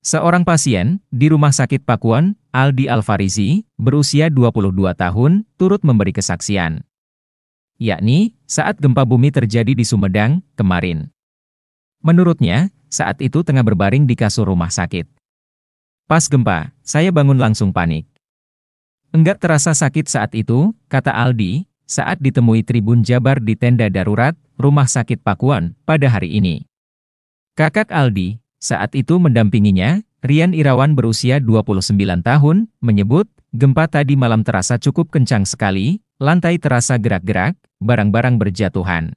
Seorang pasien di Rumah Sakit Pakuan, Aldi Alfarizi, berusia 22 tahun, turut memberi kesaksian. Yakni, saat gempa bumi terjadi di Sumedang, kemarin. Menurutnya, saat itu tengah berbaring di kasur rumah sakit. Pas gempa, saya bangun langsung panik. Enggak terasa sakit saat itu, kata Aldi, saat ditemui Tribun Jabar di tenda darurat, Rumah Sakit Pakuan, pada hari ini. Kakak Aldi, saat itu mendampinginya, Rian Irawan berusia 29 tahun, menyebut, gempa tadi malam terasa cukup kencang sekali, lantai terasa gerak-gerak, barang-barang berjatuhan.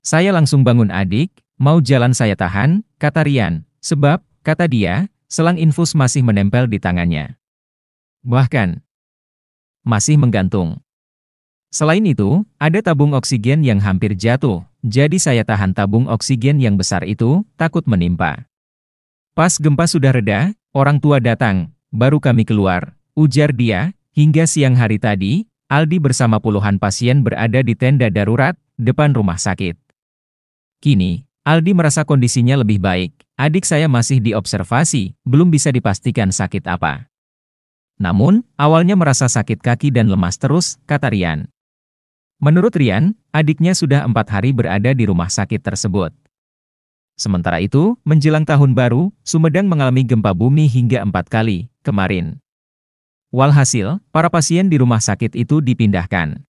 Saya langsung bangun adik, mau jalan saya tahan, kata Rian, sebab, kata dia, selang infus masih menempel di tangannya. Bahkan, masih menggantung. Selain itu, ada tabung oksigen yang hampir jatuh, jadi saya tahan tabung oksigen yang besar itu, takut menimpa. Pas gempa sudah reda, orang tua datang, baru kami keluar, ujar dia, hingga siang hari tadi, Aldi bersama puluhan pasien berada di tenda darurat, depan rumah sakit. Kini, Aldi merasa kondisinya lebih baik, adik saya masih diobservasi, belum bisa dipastikan sakit apa. Namun, awalnya merasa sakit kaki dan lemas terus, kata Rian. Menurut Rian, adiknya sudah empat hari berada di rumah sakit tersebut. Sementara itu, menjelang tahun baru, Sumedang mengalami gempa bumi hingga empat kali kemarin. Walhasil, para pasien di rumah sakit itu dipindahkan.